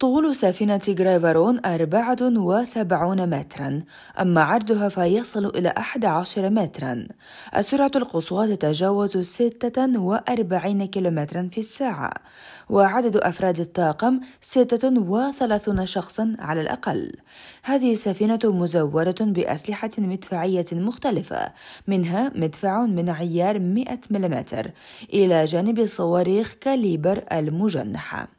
طول سفينة أربعة 74 مترا أما عرضها فيصل إلى 11 مترا السرعة القصوى تتجاوز 46 كيلومترا في الساعة وعدد أفراد الطاقم 36 شخصا على الأقل هذه السفينة مزورة بأسلحة مدفعية مختلفة منها مدفع من عيار 100 ملم إلى جانب صواريخ كاليبر المجنحة